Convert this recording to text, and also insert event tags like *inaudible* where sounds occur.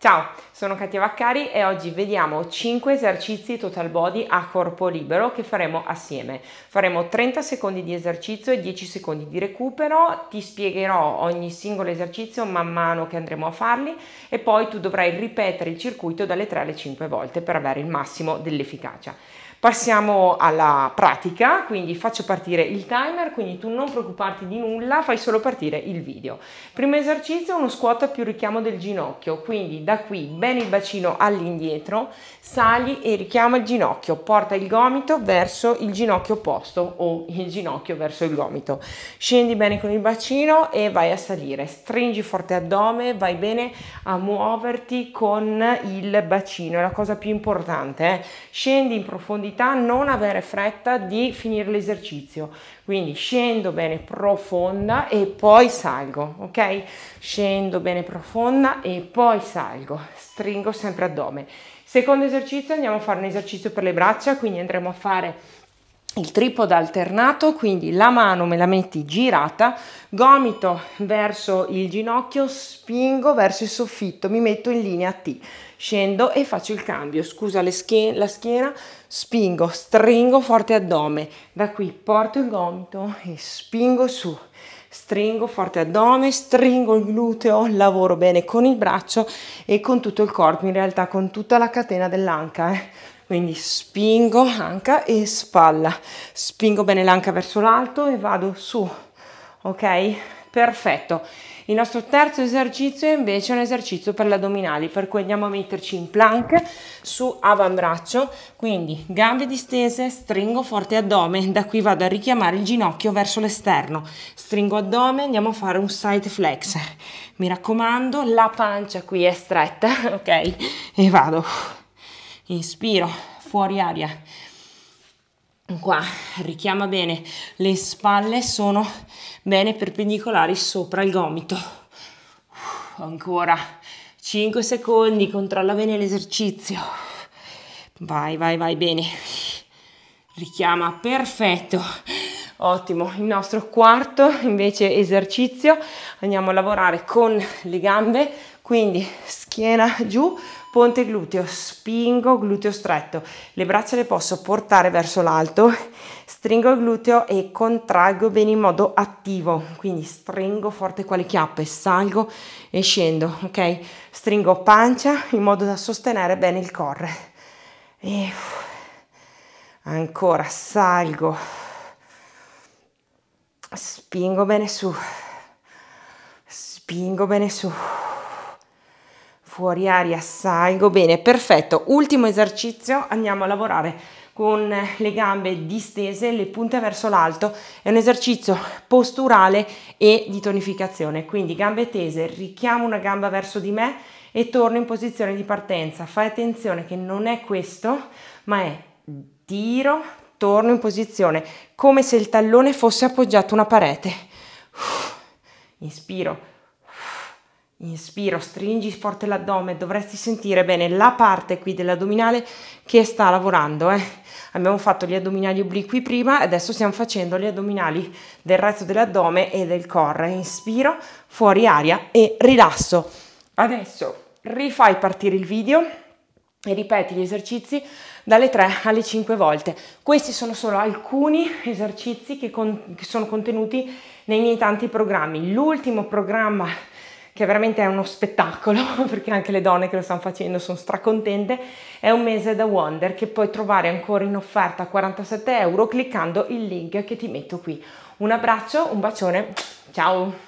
Ciao, sono Katia Vaccari e oggi vediamo 5 esercizi total body a corpo libero che faremo assieme. Faremo 30 secondi di esercizio e 10 secondi di recupero, ti spiegherò ogni singolo esercizio man mano che andremo a farli e poi tu dovrai ripetere il circuito dalle 3 alle 5 volte per avere il massimo dell'efficacia. Passiamo alla pratica, quindi faccio partire il timer, quindi tu non preoccuparti di nulla, fai solo partire il video. Primo esercizio, uno squat più richiamo del ginocchio, quindi da qui bene il bacino all'indietro, sali e richiama il ginocchio, porta il gomito verso il ginocchio opposto o il ginocchio verso il gomito. Scendi bene con il bacino e vai a salire, stringi forte addome, vai bene a muoverti con il bacino, è la cosa più importante. Eh? Scendi in profondità profondità, non avere fretta di finire l'esercizio. Quindi scendo bene profonda e poi salgo, ok? Scendo bene profonda e poi salgo, stringo sempre addome. Secondo esercizio andiamo a fare un esercizio per le braccia, quindi andremo a fare il tripodo alternato, quindi la mano me la metti girata, gomito verso il ginocchio, spingo verso il soffitto, mi metto in linea T, scendo e faccio il cambio, scusa le schie la schiena, spingo, stringo forte addome, da qui porto il gomito e spingo su, stringo forte addome, stringo il gluteo, lavoro bene con il braccio e con tutto il corpo, in realtà con tutta la catena dell'anca, eh quindi spingo anca e spalla spingo bene l'anca verso l'alto e vado su ok perfetto il nostro terzo esercizio invece è un esercizio per le addominali, per cui andiamo a metterci in plank su avambraccio, quindi gambe distese, stringo forte addome, da qui vado a richiamare il ginocchio verso l'esterno, stringo addome, andiamo a fare un side flex, mi raccomando la pancia qui è stretta, *laughs* ok? E vado inspiro, fuori aria, qua, richiama bene, le spalle sono bene perpendicolari sopra il gomito, ancora 5 secondi, controlla bene l'esercizio, vai, vai, vai, bene, richiama, perfetto, Ottimo, il nostro quarto invece esercizio, andiamo a lavorare con le gambe, quindi schiena giù, ponte gluteo, spingo, gluteo stretto. Le braccia le posso portare verso l'alto, stringo il gluteo e contraggo bene in modo attivo. Quindi stringo forte qua le chiappe, salgo e scendo, ok? Stringo pancia in modo da sostenere bene il core. E ancora salgo. Spingo bene su. Spingo bene su fuori aria salgo ecco, bene perfetto ultimo esercizio andiamo a lavorare con le gambe distese le punte verso l'alto è un esercizio posturale e di tonificazione quindi gambe tese richiamo una gamba verso di me e torno in posizione di partenza fai attenzione che non è questo ma è tiro torno in posizione come se il tallone fosse appoggiato a una parete inspiro Inspiro, stringi forte l'addome, dovresti sentire bene la parte qui dell'addominale che sta lavorando. Eh. Abbiamo fatto gli addominali obliqui prima, adesso stiamo facendo gli addominali del resto dell'addome e del core. Inspiro, fuori aria e rilasso. Adesso rifai partire il video e ripeti gli esercizi dalle 3 alle 5 volte. Questi sono solo alcuni esercizi che, con, che sono contenuti nei miei tanti programmi. L'ultimo programma che veramente è uno spettacolo, *laughs* perché anche le donne che lo stanno facendo sono stracontente, è un mese da Wonder che puoi trovare ancora in offerta a 47 euro cliccando il link che ti metto qui. Un abbraccio, un bacione, ciao!